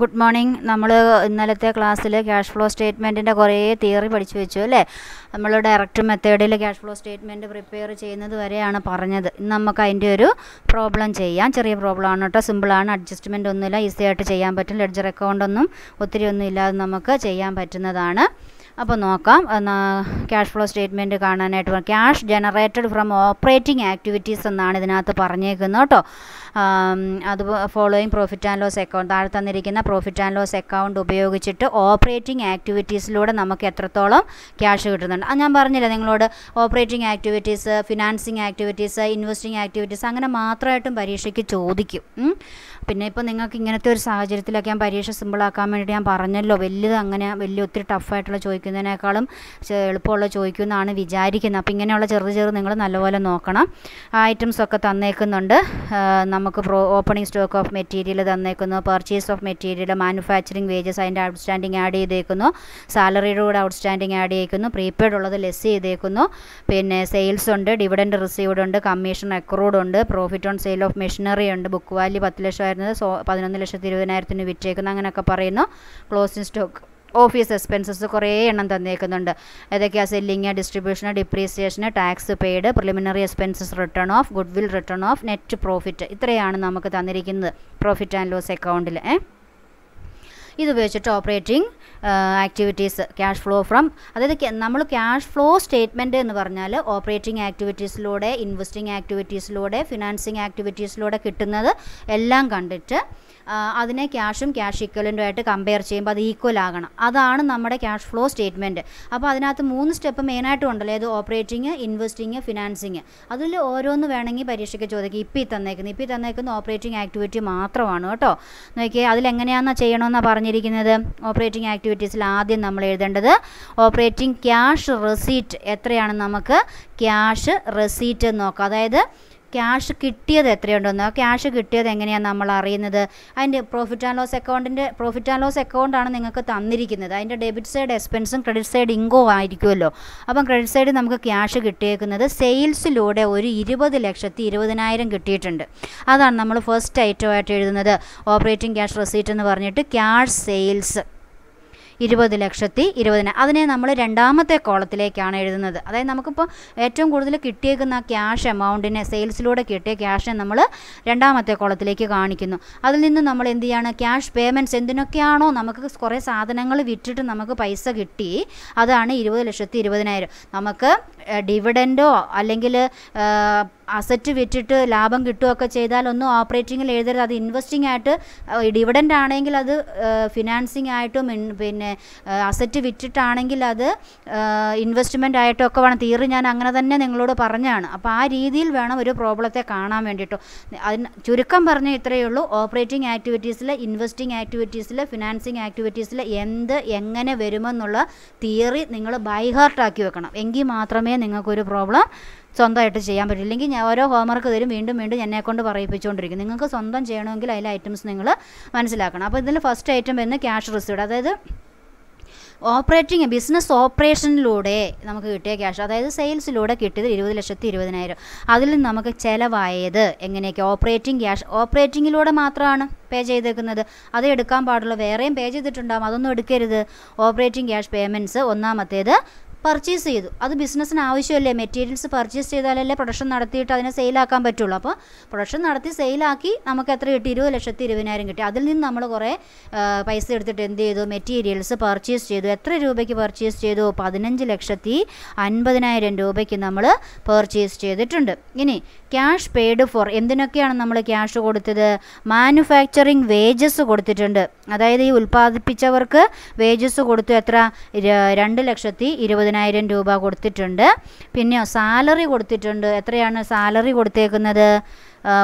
good morning നമ്മൾ ഇന്നലത്തെ ക്ലാസ്സിൽ ക്യാഷ് ഫ്ലോ സ്റ്റേറ്റ്മെൻറ്റിൻ്റെ കുറേ തിയറി പഠിച്ചു വെച്ചു അല്ലേ നമ്മൾ ഡയറക്റ്റ് മെത്തേഡിൽ ക്യാഷ് ഫ്ലോ സ്റ്റേറ്റ്മെൻറ്റ് പ്രിപ്പയർ ചെയ്യുന്നത് വരെയാണ് പറഞ്ഞത് ഇന്ന് നമുക്ക് അതിൻ്റെ ഒരു പ്രോബ്ലം ചെയ്യാം ചെറിയ പ്രോബ്ലം ആണ് കേട്ടോ സിമ്പിളാണ് അഡ്ജസ്റ്റ്മെൻറ്റ് ഒന്നുമില്ല ഈസി ആയിട്ട് ചെയ്യാൻ പറ്റും ലെഡ്ജർ അക്കൗണ്ട് ഒന്നും ഒത്തിരി ഒന്നും ഇല്ലാതെ നമുക്ക് ചെയ്യാൻ പറ്റുന്നതാണ് അപ്പോൾ നോക്കാം ക്യാഷ് ഫ്ലോ സ്റ്റേറ്റ്മെൻറ്റ് കാണാനായിട്ട് cash generated from operating activities എന്നാണ് ഇതിനകത്ത് പറഞ്ഞേക്കുന്നത് കേട്ടോ അത് following profit and loss account താഴെ തന്നിരിക്കുന്ന പ്രോഫിറ്റ് ആൻഡ് ലോസ് അക്കൗണ്ട് ഉപയോഗിച്ചിട്ട് ഓപ്പറേറ്റിംഗ് ആക്ടിവിറ്റീസിലൂടെ നമുക്ക് എത്രത്തോളം ക്യാഷ് കിട്ടുന്നുണ്ട് അത് ഞാൻ പറഞ്ഞില്ല നിങ്ങളോട് operating activities financing activities investing activities അങ്ങനെ മാത്രമായിട്ടും പരീക്ഷയ്ക്ക് ചോദിക്കും പിന്നെ ഇപ്പോൾ നിങ്ങൾക്ക് ഇങ്ങനത്തെ ഒരു സാഹചര്യത്തിലൊക്കെ ഞാൻ പരീക്ഷ സിമ്പിളാക്കാൻ വേണ്ടിയിട്ട് ഞാൻ പറഞ്ഞല്ലോ വലിയത് അങ്ങനെ വലിയ ഒത്തിരി ടഫായിട്ടുള്ള ചോദിക്കുന്നതിനേക്കാളും എളുപ്പമുള്ള ചോദിക്കുമെന്നാണ് വിചാരിക്കുന്നത് അപ്പോൾ ഇങ്ങനെയുള്ള ചെറുത് ചെറു നിങ്ങൾ നല്ലപോലെ നോക്കണം ഐറ്റംസ് ഒക്കെ തന്നേക്കുന്നുണ്ട് നമുക്ക് pro opening stock of material തന്നേക്കുന്നു purchase of material manufacturing wages അതിൻ്റെ ഔട്ട്സ്റ്റാൻഡിങ് ആഡ് ചെയ്തേക്കുന്നു സാലറിയുടെ കൂടെ ഔട്ട്സ്റ്റാൻഡിങ് ആഡ് ചെയ്തേക്കുന്നു പ്രീപെയ്ഡ് ഉള്ളത് ലെസ് ചെയ്തേക്കുന്നു പിന്നെ സെയിൽസ് ഉണ്ട് ഡിവിഡൻഡ് റിസീവ്ഡ് ഉണ്ട് കമ്മീഷൻ അക്രൂഡ് ഉണ്ട് profit on sale of machinery ഉണ്ട് ബുക്ക് വാല്യൂ പത്ത് ലക്ഷം ഉണ്ടായിരുന്നത് സോ പതിനൊന്ന് ലക്ഷത്തി ഇരുപതിനായിരത്തിന് വിറ്റേക്കുന്നു അങ്ങനെയൊക്കെ പറയുന്നു ക്ലോസിംഗ് സ്റ്റോക്ക് ഓഫീസ് എക്സ്പെൻസസ് കുറേ എണ്ണം തന്നേക്കുന്നുണ്ട് ഏതൊക്കെയാണ് selling distribution depreciation tax paid preliminary expenses return of goodwill return of net profit ഇത്രയാണ് നമുക്ക് തന്നിരിക്കുന്നത് പ്രോഫിറ്റ് ആൻഡ് ലോസ് അക്കൗണ്ടിൽ ഏ ഇതുപയോഗിച്ചിട്ട് operating activities cash flow from അതായത് നമ്മൾ ക്യാഷ് ഫ്ലോ സ്റ്റേറ്റ്മെൻറ്റ് എന്ന് പറഞ്ഞാൽ ഓപ്പറേറ്റിംഗ് ആക്ടിവിറ്റീസിലൂടെ ഇൻവെസ്റ്റിംഗ് ആക്ടിവിറ്റീസിലൂടെ ഫിനാൻസിങ് ആക്ടിവിറ്റീസിലൂടെ കിട്ടുന്നത് എല്ലാം കണ്ടിട്ട് അതിനെ ക്യാഷും ക്യാഷ് ഇക്വലൻ്റുമായിട്ട് കമ്പയർ ചെയ്യുമ്പോൾ അത് ഈക്വൽ ആകണം അതാണ് നമ്മുടെ ക്യാഷ് ഫ്ലോ സ്റ്റേറ്റ്മെൻറ്റ് അപ്പോൾ അതിനകത്ത് മൂന്ന് സ്റ്റെപ്പ് മെയിനായിട്ടും ഉണ്ടല്ലോ ഏത് ഓപ്പറേറ്റിംഗ് ഇൻവെസ്റ്റിംഗ് ഫിനാൻസിങ് അതിൽ ഓരോന്ന് വേണമെങ്കിൽ പരീക്ഷയ്ക്ക് ചോദിക്കുക ഇപ്പോൾ ഈ തന്നേക്കുന്നത് ഇപ്പോൾ ഈ തന്നേക്കുന്ന ഓപ്പറേറ്റിംഗ് ആക്ടിവിറ്റി മാത്രമാണ് കേട്ടോ നോക്കിയാൽ അതിലെങ്ങനെയാണെന്നാണ് ചെയ്യണമെന്നാണ് പറഞ്ഞത് പറഞ്ഞിരിക്കുന്നത് ഓപ്പറേറ്റിംഗ് ആക്ടിവിറ്റീസിൽ ആദ്യം നമ്മൾ എഴുതേണ്ടത് ഓപ്പറേറ്റിംഗ് ക്യാഷ് റെസീറ്റ് എത്രയാണ് നമുക്ക് ക്യാഷ് റെസീറ്റ് നോക്കാം അതായത് ക്യാഷ് കിട്ടിയത് എത്രയുണ്ടെന്ന് ആ ക്യാഷ് കിട്ടിയത് എങ്ങനെയാണ് നമ്മൾ അറിയുന്നത് അതിൻ്റെ പ്രോഫിറ്റ് ആൻഡ് ലോസ് അക്കൗണ്ടിൻ്റെ പ്രോഫിറ്റ് ആൻഡ് ലോസ് അക്കൗണ്ടാണ് നിങ്ങൾക്ക് തന്നിരിക്കുന്നത് അതിൻ്റെ ഡെബിറ്റ് സൈഡ് എക്സ്പെൻസും ക്രെഡിറ്റ് സൈഡ് ഇങ്കോ ആയിരിക്കുമല്ലോ അപ്പം ക്രെഡിറ്റ് സൈഡ് നമുക്ക് ക്യാഷ് കിട്ടിയേക്കുന്നത് സെയിൽസിലൂടെ ഒരു ഇരുപത് ലക്ഷത്തി ഇരുപതിനായിരം കിട്ടിയിട്ടുണ്ട് അതാണ് നമ്മൾ ഫസ്റ്റ് ഐറ്റമായിട്ട് എഴുതുന്നത് ഓപ്പറേറ്റിംഗ് ക്യാഷ് റെസീറ്റ് എന്ന് പറഞ്ഞിട്ട് ക്യാഷ് സെയിൽസ് ഇരുപത് ലക്ഷത്തി ഇരുപതിന് അതിനെ നമ്മൾ രണ്ടാമത്തെ കോളത്തിലേക്കാണ് എഴുതുന്നത് അതായത് നമുക്കിപ്പോൾ ഏറ്റവും കൂടുതൽ കിട്ടിയേക്കുന്ന ക്യാഷ് എമൗണ്ടിനെ സെയിൽസിലൂടെ കിട്ടിയ ക്യാഷിനെ നമ്മൾ രണ്ടാമത്തെ കോളത്തിലേക്ക് കാണിക്കുന്നു അതിൽ നിന്ന് നമ്മൾ എന്ത് ചെയ്യാണ് ക്യാഷ് പേയ്മെൻറ്റ്സ് എന്തിനൊക്കെയാണോ നമുക്ക് കുറേ സാധനങ്ങൾ വിറ്റിട്ട് നമുക്ക് പൈസ കിട്ടി അതാണ് ഇരുപത് ലക്ഷത്തി ഇരുപതിനായിരം നമുക്ക് ഡിവിഡൻഡോ അല്ലെങ്കിൽ അസറ്റ് വിറ്റിട്ട് ലാഭം കിട്ടുകയൊക്കെ ചെയ്താൽ ഒന്നും ഓപ്പറേറ്റിങ്ങിൽ എഴുതരുത് അത് ഇൻവെസ്റ്റിംഗ് ആയിട്ട് ഡിവിഡൻ്റ് ആണെങ്കിൽ അത് ഫിനാൻസിങ് ആയിട്ടും പിന്നെ അസറ്റ് വിറ്റിട്ടാണെങ്കിൽ അത് ഇൻവെസ്റ്റ്മെൻ്റ് ആയിട്ടും ഒക്കെ വേണം തീർന്ന് ഞാൻ അങ്ങനെ തന്നെ നിങ്ങളോട് പറഞ്ഞാണ് അപ്പോൾ ആ രീതിയിൽ വേണം ഒരു പ്രോബ്ലത്തെ കാണാൻ വേണ്ടിയിട്ടോ അതിന് ചുരുക്കം പറഞ്ഞ ഇത്രയേ ഉള്ളൂ ഓപ്പറേറ്റിംഗ് ആക്ടിവിറ്റീസിൽ ഇൻവെസ്റ്റിംഗ് ആക്ടിവിറ്റീസിൽ ഫിനാൻസിങ് ആക്ടിവിറ്റീസിൽ എന്ത് എങ്ങനെ വരുമെന്നുള്ള തിയറി നിങ്ങൾ ബൈ ഹാർട്ടാക്കി വെക്കണം എങ്കിൽ മാത്രമേ നിങ്ങൾക്കൊരു പ്രോബ്ലം സ്വന്തമായിട്ട് ചെയ്യാൻ പറ്റും ഇല്ലെങ്കിൽ ഞാൻ ഓരോ ഹോംവർക്ക് തരും വീണ്ടും വീണ്ടും എന്നെ കൊണ്ട് പറയിപ്പിച്ചുകൊണ്ടിരിക്കും നിങ്ങൾക്ക് സ്വന്തം ചെയ്യണമെങ്കിൽ അതിലെ ഐറ്റംസ് നിങ്ങൾ മനസ്സിലാക്കണം അപ്പോൾ ഇതിൽ ഫസ്റ്റ് ഐറ്റം വരുന്നത് ക്യാഷ് റിസീവ്ഡ് അതായത് ഓപ്പറേറ്റിംഗ് ബിസിനസ് ഓപ്പറേഷനിലൂടെ നമുക്ക് കിട്ടിയ ക്യാഷ് അതായത് സെയിൽസിലൂടെ കിട്ടിയത് ഇരുപത് ലക്ഷത്തി ഇരുപതിനായിരം അതിൽ നമുക്ക് ചിലവായത് എങ്ങനെയൊക്കെ ഓപ്പറേറ്റിംഗ് ക്യാഷ് ഓപ്പറേറ്റിങ്ങിലൂടെ മാത്രമാണ് പേ ചെയ്തേക്കുന്നത് അത് എടുക്കാൻ പാടുള്ളൂ വേറെയും പേ ചെയ്തിട്ടുണ്ടാകും അതൊന്നും എടുക്കരുത് ഓപ്പറേറ്റിംഗ് ക്യാഷ് പേയ്മെൻറ്റ്സ് ഒന്നാമത്തേത് പർച്ചേസ് ചെയ്തു അത് ബിസിനസ്സിന് ആവശ്യമല്ലേ മെറ്റീരിയൽസ് പർച്ചേസ് ചെയ്താലല്ലേ പ്രൊഡക്ഷൻ നടത്തിയിട്ട് അതിനെ സെയിലാക്കാൻ പറ്റുള്ളൂ അപ്പോൾ പ്രൊഡക്ഷൻ നടത്തി സെയിലാക്കി നമുക്ക് എത്ര കിട്ടി ഇരുപത് ലക്ഷത്തി ഇരുപതിനായിരം കിട്ടി അതിൽ നിന്ന് നമ്മൾ കുറേ പൈസ എടുത്തിട്ട് എന്ത് ചെയ്തു മെറ്റീരിയൽസ് പർച്ചേസ് ചെയ്തു എത്ര രൂപയ്ക്ക് പർച്ചേസ് ചെയ്തു പതിനഞ്ച് ലക്ഷത്തി അൻപതിനായിരം രൂപയ്ക്ക് നമ്മൾ പർച്ചേസ് ചെയ്തിട്ടുണ്ട് ഇനി ക്യാഷ് പെയ്ഡ് ഫോർ എന്തിനൊക്കെയാണ് നമ്മൾ ക്യാഷ് കൊടുത്തത് മാനുഫാക്ചറിങ് വേജസ് കൊടുത്തിട്ടുണ്ട് അതായത് ഈ ഉൽപ്പാദിപ്പിച്ചവർക്ക് വേജസ് കൊടുത്തു എത്ര രണ്ട് ലക്ഷത്തി ഇരുപതിനായിരം അൻപതിനായിരം രൂപ കൊടുത്തിട്ടുണ്ട് പിന്നെ സാലറി കൊടുത്തിട്ടുണ്ട് എത്രയാണ് സാലറി കൊടുത്തേക്കുന്നത്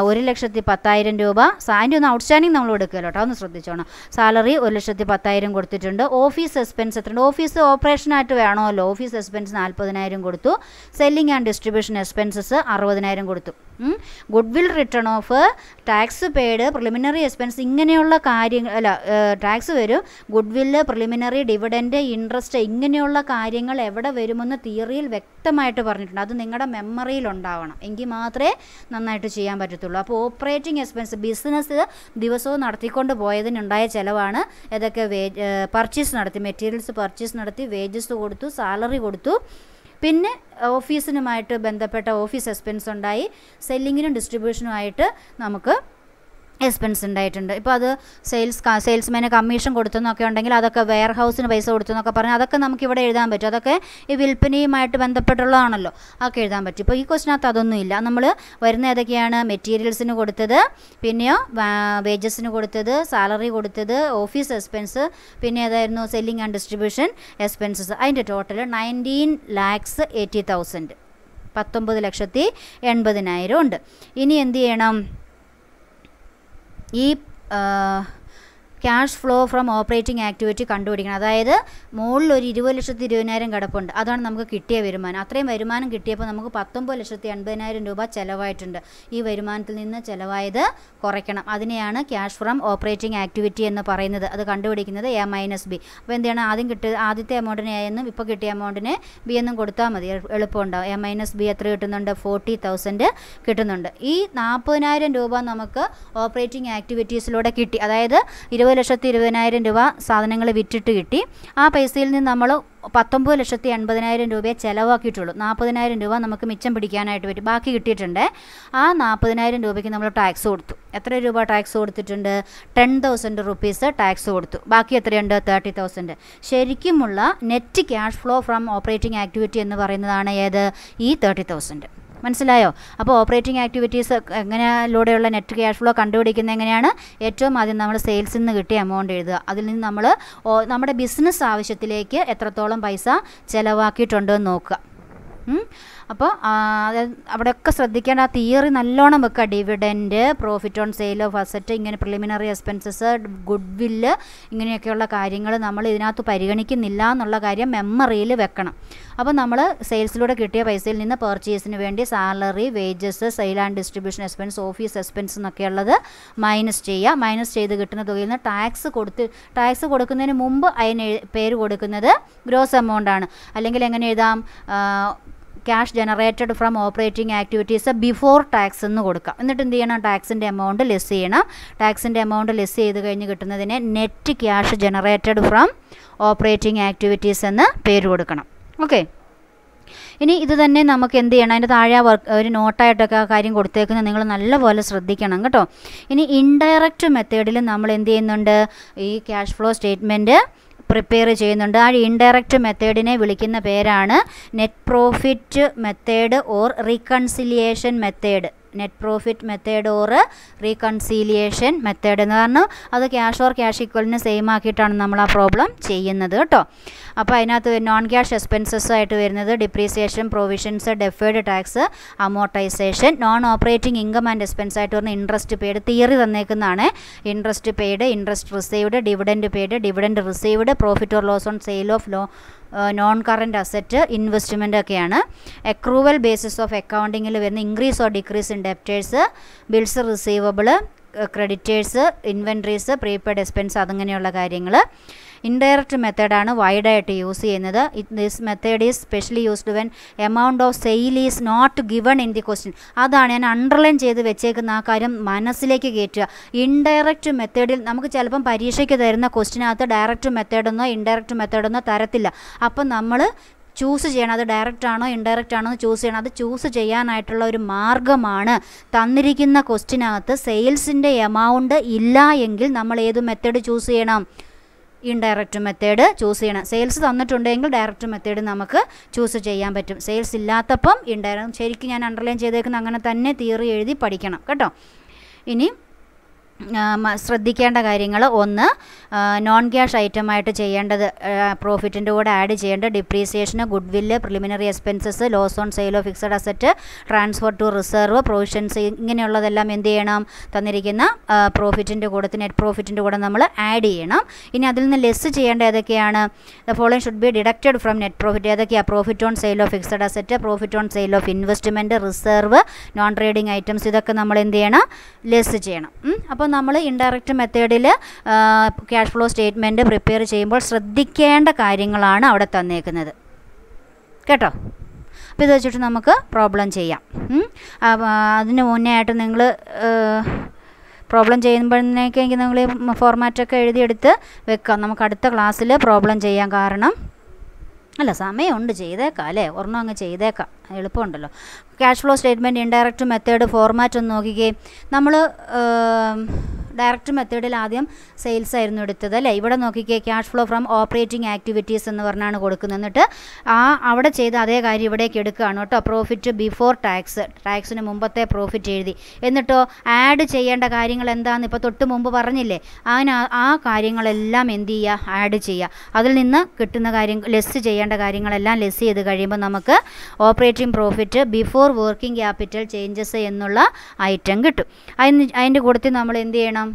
ഒരു ലക്ഷത്തി പത്തായിരം രൂപ അതിൻ്റെ ഒന്ന് ഔട്ട്സ്റ്റാൻഡിങ് നമ്മൾ എടുക്കുക കേട്ടോ ഒന്ന് ശ്രദ്ധിച്ചോണം സാലറി ഒരു ലക്ഷത്തി പത്തായിരം കൊടുത്തിട്ടുണ്ട് ഓഫീസ് എക്സ്പെൻസ് എത്രയുണ്ട് ഓഫീസ് ഓപ്പറേഷനായിട്ട് വേണമല്ലോ ഓഫീസ് എക്സ്പെൻസ് നാൽപ്പതിനായിരം കൊടുത്തു സെല്ലിംഗ് ആൻഡ് ഡിസ്ട്രിബ്യൂഷൻ എക്സ്പെൻസസ് അറുപതിനായിരം കൊടുത്തു goodwill return of tax paid preliminary expense ഇങ്ങനെയുള്ള കാര്യങ്ങൾ അല്ല ടാക്സ് വരും good goodwill preliminary dividend interest ഇങ്ങനെയുള്ള കാര്യങ്ങൾ എവിടെ വരുമെന്ന് തിയറിയിൽ വ്യക്തമായിട്ട് പറഞ്ഞിട്ടുണ്ട് അത് നിങ്ങളുടെ മെമ്മറിയിൽ ഉണ്ടാവണം എങ്കിൽ മാത്രമേ നന്നായിട്ട് ചെയ്യാൻ പറ്റും പറ്റത്തുള്ളൂ അപ്പോൾ ഓപ്പറേറ്റിംഗ് എക്സ്പെൻസ് ബിസിനസ് ദിവസവും നടത്തിക്കൊണ്ട് പോയതിനുണ്ടായ ചിലവാണ് ഏതൊക്കെ വേജ് പർച്ചേസ് നടത്തി മെറ്റീരിയൽസ് പർച്ചേസ് നടത്തി വേജസ് കൊടുത്തു സാലറി കൊടുത്തു പിന്നെ ഓഫീസിനുമായിട്ട് ബന്ധപ്പെട്ട ഓഫീസ് എക്സ്പെൻസ് ഉണ്ടായി സെല്ലിങ്ങിനും ഡിസ്ട്രിബ്യൂഷനുമായിട്ട് നമുക്ക് എക്സ്പെൻസ് ഉണ്ടായിട്ടുണ്ട് ഇപ്പോൾ അത് സെയിൽസ് സെയിൽസ്മാനെ കമ്മീഷൻ കൊടുത്തെന്നൊക്കെ ഉണ്ടെങ്കിൽ അതൊക്കെ വെയർ ഹൗസിന് പൈസ കൊടുത്തെന്നൊക്കെ പറഞ്ഞാൽ അതൊക്കെ നമുക്ക് ഇവിടെ എഴുതാൻ പറ്റും അതൊക്കെ ഈ വിൽപ്പനയുമായിട്ട് ബന്ധപ്പെട്ടുള്ളതാണല്ലോ അതൊക്കെ എഴുതാൻ പറ്റും ഇപ്പോൾ ഈ ക്വസ്റ്റിനകത്ത് അതൊന്നും ഇല്ല നമ്മൾ വരുന്ന ഏതൊക്കെയാണ് മെറ്റീരിയൽസിന് കൊടുത്തത് പിന്നെയോ വേജസിന് കൊടുത്തത് സാലറി കൊടുത്തത് ഓഫീസ് എക്സ്പെൻസ് പിന്നെ ഏതായിരുന്നു സെല്ലിംഗ് ആൻഡ് ഡിസ്ട്രിബ്യൂഷൻ എക്സ്പെൻസസ് അതിൻ്റെ total nineteen lakhs eighty thousand പത്തൊമ്പത് ലക്ഷത്തി എൺപതിനായിരം ഉണ്ട് ഇനി എന്ത് ചെയ്യണം i uh, eh, cash flow from operating activity കണ്ടുപിടിക്കണം അതായത് മുകളിൽ ഒരു ഇരുപത് ലക്ഷത്തി ഇരുപതിനായിരം കിടപ്പുണ്ട് അതാണ് നമുക്ക് കിട്ടിയ വരുമാനം അത്രയും വരുമാനം കിട്ടിയപ്പോൾ നമുക്ക് പത്തൊമ്പത് ലക്ഷത്തി എൺപതിനായിരം രൂപ ചിലവായിട്ടുണ്ട് ഈ വരുമാനത്തിൽ നിന്ന് ചിലവായത് കുറയ്ക്കണം അതിനെയാണ് ക്യാഷ് ഫ്രം ഓപ്പറേറ്റിംഗ് ആക്ടിവിറ്റി എന്ന് പറയുന്നത് അത് കണ്ടുപിടിക്കുന്നത് എ മൈനസ് ബി അപ്പോൾ എന്ത് ചെയ്യണം ആദ്യം കിട്ടിയ ആദ്യത്തെ എമൗണ്ടിനെ എ എന്നും ഇപ്പോൾ കിട്ടിയ എമൗണ്ടിനെ ബി എന്നും കൊടുത്താൽ മതി എളുപ്പമുണ്ടാവും എ മൈനസ് ബി എത്ര കിട്ടുന്നുണ്ട് ഫോർട്ടി തൗസൻഡ് കിട്ടുന്നുണ്ട് ഈ നാൽപ്പതിനായിരം രൂപ നമുക്ക് ഓപ്പറേറ്റിംഗ് ആക്ടിവിറ്റീസിലൂടെ കിട്ടി അതായത് ഇരുപത് ഒമ്പത് ലക്ഷത്തി ഇരുപതിനായിരം രൂപ സാധനങ്ങൾ വിറ്റിട്ട് കിട്ടി ആ പൈസയിൽ നിന്ന് നമ്മൾ പത്തൊമ്പത് ലക്ഷത്തി എൺപതിനായിരം രൂപയെ ചിലവാക്കിയിട്ടുള്ളൂ നാൽപ്പതിനായിരം രൂപ നമുക്ക് മിച്ചം പിടിക്കാനായിട്ട് പറ്റും ബാക്കി കിട്ടിയിട്ടുണ്ട് ആ നാൽപ്പതിനായിരം രൂപയ്ക്ക് നമ്മൾ ടാക്സ് കൊടുത്തു എത്ര രൂപ ടാക്സ് കൊടുത്തിട്ടുണ്ട് ടെൻ തൗസൻഡ് റുപ്പീസ് ടാക്സ് കൊടുത്തു ബാക്കി എത്രയുണ്ട് തേർട്ടി തൗസൻഡ് ശരിക്കുമുള്ള net cash flow from operating activity എന്ന് പറയുന്നതാണ് ഏത് ഈ തേർട്ടി തൗസൻഡ് മനസ്സിലായോ അപ്പോൾ ഓപ്പറേറ്റിംഗ് ആക്ടിവിറ്റീസ് എങ്ങനെയിലൂടെയുള്ള നെറ്റ് ക്യാഷ് ഫ്ലോ കണ്ടുപിടിക്കുന്നത് എങ്ങനെയാണ് ഏറ്റവും ആദ്യം നമ്മൾ സെയിൽസിൽ നിന്ന് കിട്ടിയ എമൗണ്ട് എഴുതുക അതിൽ നിന്ന് നമ്മൾ നമ്മുടെ ബിസിനസ് ആവശ്യത്തിലേക്ക് എത്രത്തോളം പൈസ എന്ന് നോക്കുക അപ്പോൾ അവിടെയൊക്കെ ശ്രദ്ധിക്കേണ്ട ആ തിയറി നല്ലോണം വെക്കുക dividend profit on sale of asset ഇങ്ങനെ പ്രിലിമിനറി എക്സ്പെൻസസ് ഗുഡ് വില്ല് ഇങ്ങനെയൊക്കെയുള്ള കാര്യങ്ങൾ നമ്മൾ ഇതിനകത്ത് പരിഗണിക്കുന്നില്ല എന്നുള്ള കാര്യം മെമ്മറിയിൽ വെക്കണം അപ്പോൾ നമ്മൾ സെയിൽസിലൂടെ കിട്ടിയ പൈസയിൽ നിന്ന് പെർച്ചേസിന് വേണ്ടി salary wages sale and distribution expense office expense എന്നൊക്കെ ഉള്ളത് മൈനസ് ചെയ്യുക മൈനസ് ചെയ്ത് കിട്ടുന്ന തുകയിൽ നിന്ന് ടാക്സ് കൊടുത്ത് ടാക്സ് കൊടുക്കുന്നതിന് മുമ്പ് അതിന് പേര് കൊടുക്കുന്നത് ഗ്രോസ് എമൗണ്ട് ആണ് അല്ലെങ്കിൽ എങ്ങനെ എഴുതാം cash generated from operating activities before tax എന്ന് കൊടുക്കാം എന്നിട്ട് എന്ത് ചെയ്യണം ടാക്സിൻ്റെ എമൗണ്ട് ലെസ് ചെയ്യണം ടാക്സിൻ്റെ എമൗണ്ട് ലെസ് ചെയ്ത് കഴിഞ്ഞ് കിട്ടുന്നതിനെ net cash generated from operating activities എന്ന് പേര് കൊടുക്കണം ഓക്കെ ഇനി ഇത് തന്നെ നമുക്ക് എന്ത് ചെയ്യണം അതിൻ്റെ താഴെ വർക്ക് ഒരു നോട്ടായിട്ടൊക്കെ ആ കാര്യം കൊടുത്തേക്കുന്നത് നിങ്ങൾ നല്ലപോലെ ശ്രദ്ധിക്കണം കേട്ടോ ഇനി ഇൻഡയറക്റ്റ് മെത്തേഡിൽ നമ്മൾ എന്ത് ചെയ്യുന്നുണ്ട് ഈ ക്യാഷ് ഫ്ലോ സ്റ്റേറ്റ്മെൻറ്റ് പ്രിപ്പയർ ചെയ്യുന്നുണ്ട് ആ ഇൻഡയറക്റ്റ് മെത്തേഡിനെ വിളിക്കുന്ന പേരാണ് net profit method or reconciliation method net profit method or reconciliation method എന്ന് പറഞ്ഞു അത് ക്യാഷ് ഓർ ക്യാഷ് ഈക്വലിന് സെയിം ആക്കിയിട്ടാണ് നമ്മൾ ആ പ്രോബ്ലം ചെയ്യുന്നത് കേട്ടോ അപ്പോൾ അതിനകത്ത് നോൺ ക്യാഷ് എക്സ്പെൻസസ് ആയിട്ട് വരുന്നത് depreciation provisions deferred tax amortisation non operating income and expense ആയിട്ട് വരുന്ന ഇൻട്രസ്റ്റ് പെയ്ഡ് തിയറി തന്നേക്കുന്നതാണ് interest paid interest received dividend paid dividend received profit or loss on sale of low non current asset investment ഒക്കെയാണ് accrual basis of അക്കൗണ്ടിങ്ങിൽ വരുന്ന increase or decrease in debtors bills receivable creditors inventories prepaid expense അതങ്ങനെയുള്ള കാര്യങ്ങൾ indirect മെത്തേഡാണ് വൈഡായിട്ട് use ചെയ്യുന്നത് this method is specially used when amount of sale is not given in the question അതാണ് ഞാൻ underline ചെയ്ത് വെച്ചേക്കുന്ന ആ കാര്യം മനസ്സിലേക്ക് കയറ്റുക ഇൻഡയറക്റ്റ് മെത്തേഡിൽ നമുക്ക് ചിലപ്പം പരീക്ഷയ്ക്ക് തരുന്ന ക്വസ്റ്റിനകത്ത് ഡയറക്റ്റ് മെത്തേഡെന്നോ ഇൻഡയറക്റ്റ് മെത്തേഡെന്നോ തരത്തില്ല അപ്പം നമ്മൾ ചൂസ് ചെയ്യണം അത് ഡയറക്റ്റ് ആണോ ഇൻഡയറക്റ്റ് ആണോ എന്ന് ചൂസ് ചെയ്യണം അത് ചൂസ് ചെയ്യാനായിട്ടുള്ള ഒരു മാർഗ്ഗമാണ് തന്നിരിക്കുന്ന ക്വസ്റ്റിനകത്ത് സെയിൽസിൻ്റെ എമൗണ്ട് ഇല്ല എങ്കിൽ നമ്മൾ ഏത് മെത്തേഡ് ചൂസ് ചെയ്യണം ഇൻഡയറക്റ്റ് മെത്തേഡ് ചൂസ് ചെയ്യണം സെയിൽസ് തന്നിട്ടുണ്ടെങ്കിൽ ഡയറക്റ്റ് മെത്തേഡ് നമുക്ക് ചൂസ് ചെയ്യാൻ പറ്റും സെയിൽസ് ഇല്ലാത്തപ്പം ഇൻഡയറക്റ്റ് ശരിക്കും ഞാൻ അണ്ടർലൈൻ ചെയ്തേക്കുന്ന അങ്ങനെ തന്നെ തിയറി എഴുതി പഠിക്കണം കേട്ടോ ഇനി ശ്രദ്ധിക്കേണ്ട കാര്യങ്ങൾ ഒന്ന് നോൺ ക്യാഷ് ആയിട്ട് ചെയ്യേണ്ടത് പ്രോഫിറ്റിൻ്റെ കൂടെ ആഡ് ചെയ്യേണ്ട depreciation goodwill preliminary expenses loss on sale of fixed asset transfer to reserve provisions ഇങ്ങനെയുള്ളതെല്ലാം എന്ത് ചെയ്യണം തന്നിരിക്കുന്ന പ്രോഫിറ്റിൻ്റെ കൂടെ നെറ്റ് പ്രോഫിറ്റിൻ്റെ കൂടെ നമ്മൾ ആഡ് ചെയ്യണം ഇനി അതിൽ നിന്ന് ലെസ് ചെയ്യേണ്ട ഏതൊക്കെയാണ് the following should be deducted from net profit ഏതൊക്കെയാണ് profit on sale of fixed asset profit on sale of investment reserve non trading items ഇതൊക്കെ നമ്മൾ എന്ത് ചെയ്യണം ലെസ് ചെയ്യണം അപ്പോൾ നമ്മൾ ഇൻഡയറക്റ്റ് മെത്തേഡിൽ ക്യാഷ് ഫ്ലോ സ്റ്റേറ്റ്മെൻറ്റ് പ്രിപ്പയർ ചെയ്യുമ്പോൾ ശ്രദ്ധിക്കേണ്ട കാര്യങ്ങളാണ് അവിടെ തന്നേക്കുന്നത് കേട്ടോ അപ്പോൾ ഇത് വെച്ചിട്ട് നമുക്ക് പ്രോബ്ലം ചെയ്യാം അതിന് മുന്നേ ആയിട്ട് നിങ്ങൾ പ്രോബ്ലം ചെയ്യുമ്പോഴേക്കെങ്കിൽ നിങ്ങൾ ഫോർമാറ്റൊക്കെ എഴുതിയെടുത്ത് വെക്കാം നമുക്ക് അടുത്ത ക്ലാസ്സിൽ പ്രോബ്ലം ചെയ്യാൻ കാരണം അല്ല സമയമുണ്ട് ചെയ്തേക്കാം അല്ലേ ഒരെണ്ണം അങ്ങ് ചെയ്തേക്കാം എളുപ്പമുണ്ടല്ലോ cash flow statement indirect method format ഒന്ന് നോക്കിക്കേ നമ്മൾ ഡയറക്റ്റ് മെത്തേഡിൽ ആദ്യം സെയിൽസ് ആയിരുന്നു എടുത്തത് അല്ലേ ഇവിടെ നോക്കിക്കേ cash flow from operating activities എന്ന് പറഞ്ഞാണ് കൊടുക്കുന്നത് എന്നിട്ട് ആ അവിടെ ചെയ്ത അതേ കാര്യം ഇവിടേക്ക് എടുക്കുകയാണ് കേട്ടോ പ്രോഫിറ്റ് ബിഫോർ ടാക്സ് ടാക്സിന് മുമ്പത്തെ പ്രോഫിറ്റ് എഴുതി എന്നിട്ടോ ആഡ് ചെയ്യേണ്ട കാര്യങ്ങൾ എന്താണെന്ന് ഇപ്പോൾ തൊട്ട് മുമ്പ് പറഞ്ഞില്ലേ അങ്ങനെ ആ കാര്യങ്ങളെല്ലാം എന്ത് ചെയ്യുക ആഡ് ചെയ്യുക അതിൽ നിന്ന് കിട്ടുന്ന കാര്യം ലെസ് ചെയ്യേണ്ട കാര്യങ്ങളെല്ലാം ലെസ് ചെയ്ത് കഴിയുമ്പോൾ നമുക്ക് operating profit before working capital changes എന്നുള്ള ഐറ്റം കിട്ടും അതിന് അതിൻ്റെ കൂടുതൽ നമ്മൾ എന്ത് ചെയ്യണം കാണാം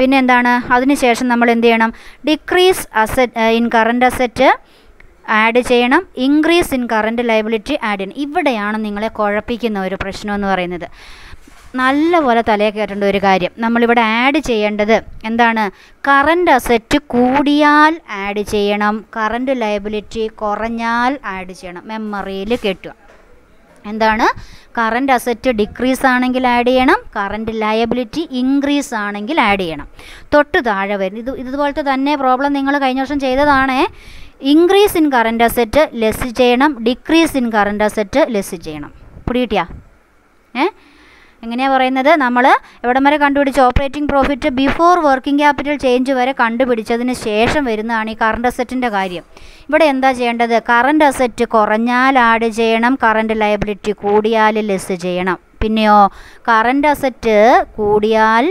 പിന്നെ എന്താണ് അതിനുശേഷം നമ്മൾ എന്ത് ചെയ്യണം decrease asset in current asset add ചെയ്യണം increase in current liability add ചെയ്യണം ഇവിടെയാണ് നിങ്ങളെ കുഴപ്പിക്കുന്ന ഒരു പ്രശ്നം എന്ന് പറയുന്നത് നല്ലപോലെ തലയെ കയറ്റേണ്ട ഒരു കാര്യം നമ്മളിവിടെ ആഡ് ചെയ്യേണ്ടത് എന്താണ് കറൻറ്റ് അസറ്റ് കൂടിയാൽ ആഡ് ചെയ്യണം കറൻറ്റ് ലൈബിലിറ്റി കുറഞ്ഞാൽ ആഡ് ചെയ്യണം മെമ്മറിയിൽ കെട്ടുക എന്താണ് കറണ്ട് അസറ്റ് ഡിക്രീസ് ആണെങ്കിൽ ആഡ് ചെയ്യണം കറണ്ട് ലയബിലിറ്റി ഇൻക്രീസ് ആണെങ്കിൽ ആഡ് ചെയ്യണം തൊട്ട് താഴെ വരും ഇത് ഇതുപോലത്തെ തന്നെ പ്രോബ്ലം നിങ്ങൾ കഴിഞ്ഞ വർഷം ചെയ്തതാണ് increase in current asset less ചെയ്യണം decrease in current asset less ചെയ്യണം പിടികിട്ടിയാ ഏഹ് എങ്ങനെയാണ് പറയുന്നത് നമ്മൾ എവിടം വരെ കണ്ടുപിടിച്ച് operating profit before working capital change വരെ കണ്ടുപിടിച്ചതിന് ശേഷം വരുന്നതാണ് ഈ കറണ്ട് അസറ്റിൻ്റെ കാര്യം ഇവിടെ എന്താ ചെയ്യേണ്ടത് കറണ്ട് അസറ്റ് കുറഞ്ഞാൽ ആഡ് ചെയ്യണം കറണ്ട് ലയബിലിറ്റി കൂടിയാൽ ലെസ് ചെയ്യണം പിന്നെയോ കറണ്ട് അസറ്റ് കൂടിയാൽ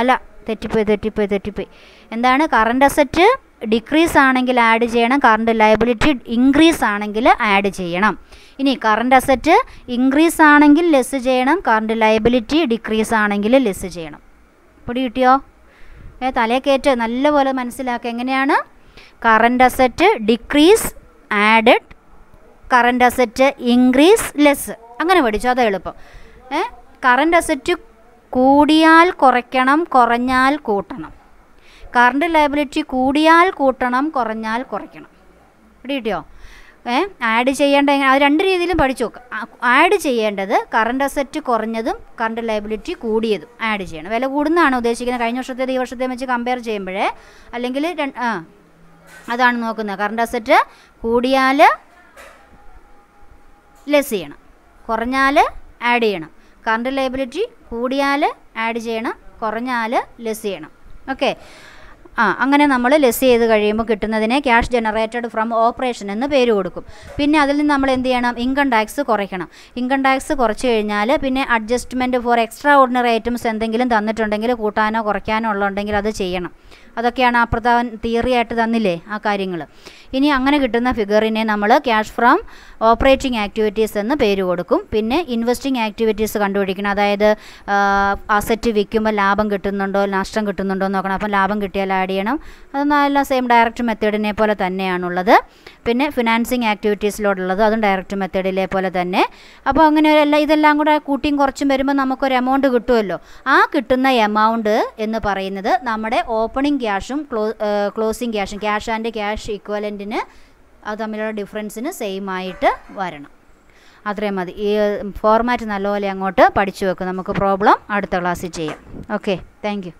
അല്ല തെറ്റിപ്പോയി തെറ്റിപ്പോയി തെറ്റിപ്പോയി എന്താണ് കറണ്ട് അസറ്റ് ഡിക്രീസ് ആണെങ്കിൽ ആഡ് ചെയ്യണം കറണ്ട് ലയബിലിറ്റി ഇൻക്രീസ് ആണെങ്കിൽ ആഡ് ചെയ്യണം ഇനി കറണ്ട് അസറ്റ് ഇൻക്രീസ് ആണെങ്കിൽ ലെസ് ചെയ്യണം കറണ്ട് ലയബിലിറ്റി ഡിക്രീസ് ആണെങ്കിൽ ലെസ് ചെയ്യണം പൊടി കിട്ടിയോ ഏ തലയേക്കേറ്റ് നല്ലപോലെ മനസ്സിലാക്കുക എങ്ങനെയാണ് current asset decrease added current asset increase less അങ്ങനെ പഠിച്ചു അതെളുപ്പം ഏ കറണ്ട് അസറ്റ് കൂടിയാൽ കുറയ്ക്കണം കുറഞ്ഞാൽ കൂട്ടണം കറണ്ട് ലയബിലിറ്റി കൂടിയാൽ കൂട്ടണം കുറഞ്ഞാൽ കുറയ്ക്കണം ഇവിടെ കിട്ടിയോ ഏ ആഡ് ചെയ്യേണ്ട എങ്ങനെ അത് രണ്ട് രീതിയിലും പഠിച്ചു നോക്കുക ആഡ് ചെയ്യേണ്ടത് കറണ്ട് അസറ്റ് കുറഞ്ഞതും കറണ്ട് ലയബിലിറ്റി കൂടിയതും ആഡ് ചെയ്യണം വില കൂടുന്നതാണ് ഉദ്ദേശിക്കുന്നത് കഴിഞ്ഞ വർഷത്തെ ഈ വർഷത്തെ വെച്ച് കമ്പയർ ചെയ്യുമ്പോഴേ അല്ലെങ്കിൽ ആ അതാണ് നോക്കുന്നത് കറണ്ട് അസറ്റ് കൂടിയാൽ ലെസ് ചെയ്യണം കുറഞ്ഞാൽ ആഡ് ചെയ്യണം കറണ്ട് ലേബിലിറ്റി കൂടിയാൽ ആഡ് ചെയ്യണം കുറഞ്ഞാൽ ലെസ് ചെയ്യണം ഓക്കെ ആ അങ്ങനെ നമ്മൾ ലെസ് ചെയ്ത് കഴിയുമ്പോൾ കിട്ടുന്നതിനെ ക്യാഷ് ജനറേറ്റഡ് ഫ്രം ഓപ്പറേഷൻ എന്ന് പേര് കൊടുക്കും പിന്നെ അതിൽ നിന്ന് നമ്മൾ എന്ത് ചെയ്യണം ഇൻകം ടാക്സ് കുറയ്ക്കണം ഇൻകം ടാക്സ് കുറച്ച് കഴിഞ്ഞാൽ പിന്നെ adjustment for extraordinary items എന്തെങ്കിലും തന്നിട്ടുണ്ടെങ്കിൽ കൂട്ടാനോ കുറയ്ക്കാനോ ഉള്ളുണ്ടെങ്കിൽ അത് ചെയ്യണം അതൊക്കെയാണ് ആ പ്രധാൻ തിയറി ആയിട്ട് തന്നില്ലേ ആ കാര്യങ്ങൾ ഇനി അങ്ങനെ കിട്ടുന്ന ഫിഗറിനെ നമ്മൾ ക്യാഷ് ഫ്രം ഓപ്പറേറ്റിംഗ് ആക്ടിവിറ്റീസ് എന്ന് പേര് കൊടുക്കും പിന്നെ ഇൻവെസ്റ്റിംഗ് ആക്ടിവിറ്റീസ് കണ്ടുപിടിക്കണം അതായത് അസറ്റ് വിൽക്കുമ്പോൾ ലാഭം കിട്ടുന്നുണ്ടോ നഷ്ടം കിട്ടുന്നുണ്ടോ നോക്കണം അപ്പം ലാഭം കിട്ടിയാൽ ആഡ് ചെയ്യണം അതെല്ലാം സെയിം ഡയറക്റ്റ് മെത്തേഡിനെ പോലെ തന്നെയാണുള്ളത് പിന്നെ ഫിനാൻസിങ് ആക്ടിവിറ്റീസിലോടുള്ളത് അതും ഡയറക്റ്റ് മെത്തേഡിലെ പോലെ തന്നെ അപ്പോൾ അങ്ങനെ ഒരു എല്ലാം ഇതെല്ലാം കൂടെ കൂട്ടിയും കുറച്ചും വരുമ്പോൾ നമുക്കൊരു എമൗണ്ട് കിട്ടുമല്ലോ ആ കിട്ടുന്ന എമൗണ്ട് എന്ന് പറയുന്നത് നമ്മുടെ ഓപ്പണിംഗ് ക്യാഷും ക്ലോ ക്ലോസിംഗ് ക്യാഷും ക്യാഷ് ആൻഡ് ക്യാഷ് ഈക്വലൻറ്റിന് അത് തമ്മിലുള്ള ഡിഫറൻസിന് സെയിം ആയിട്ട് വരണം അത്രയും മതി ഈ ഫോർമാറ്റ് നല്ലപോലെ അങ്ങോട്ട് പഠിച്ചു വെക്കും നമുക്ക് പ്രോബ്ലം അടുത്ത ക്ലാസ്സിൽ ചെയ്യാം ഓക്കെ താങ്ക്